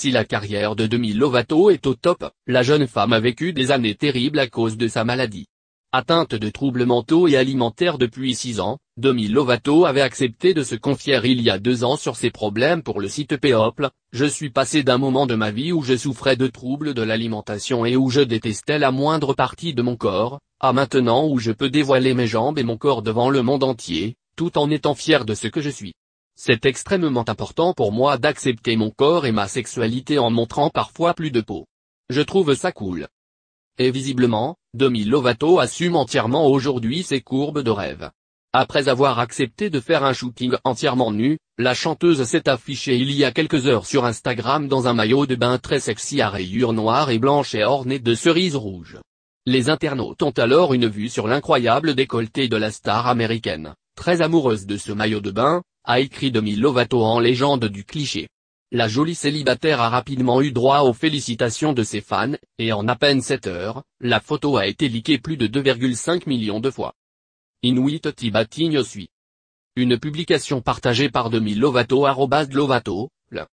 Si la carrière de Demi Lovato est au top, la jeune femme a vécu des années terribles à cause de sa maladie. Atteinte de troubles mentaux et alimentaires depuis 6 ans, Demi Lovato avait accepté de se confier il y a deux ans sur ses problèmes pour le site People. je suis passé d'un moment de ma vie où je souffrais de troubles de l'alimentation et où je détestais la moindre partie de mon corps, à maintenant où je peux dévoiler mes jambes et mon corps devant le monde entier, tout en étant fier de ce que je suis. C'est extrêmement important pour moi d'accepter mon corps et ma sexualité en montrant parfois plus de peau. Je trouve ça cool. Et visiblement, Demi Lovato assume entièrement aujourd'hui ses courbes de rêve. Après avoir accepté de faire un shooting entièrement nu, la chanteuse s'est affichée il y a quelques heures sur Instagram dans un maillot de bain très sexy à rayures noires et blanches et orné de cerises rouges. Les internautes ont alors une vue sur l'incroyable décolleté de la star américaine, très amoureuse de ce maillot de bain, a écrit Demi Lovato en légende du cliché. La jolie célibataire a rapidement eu droit aux félicitations de ses fans, et en à peine 7 heures, la photo a été liquée plus de 2,5 millions de fois. Inuit Tibatigno suit. Une publication partagée par Demi Lovato, Lovato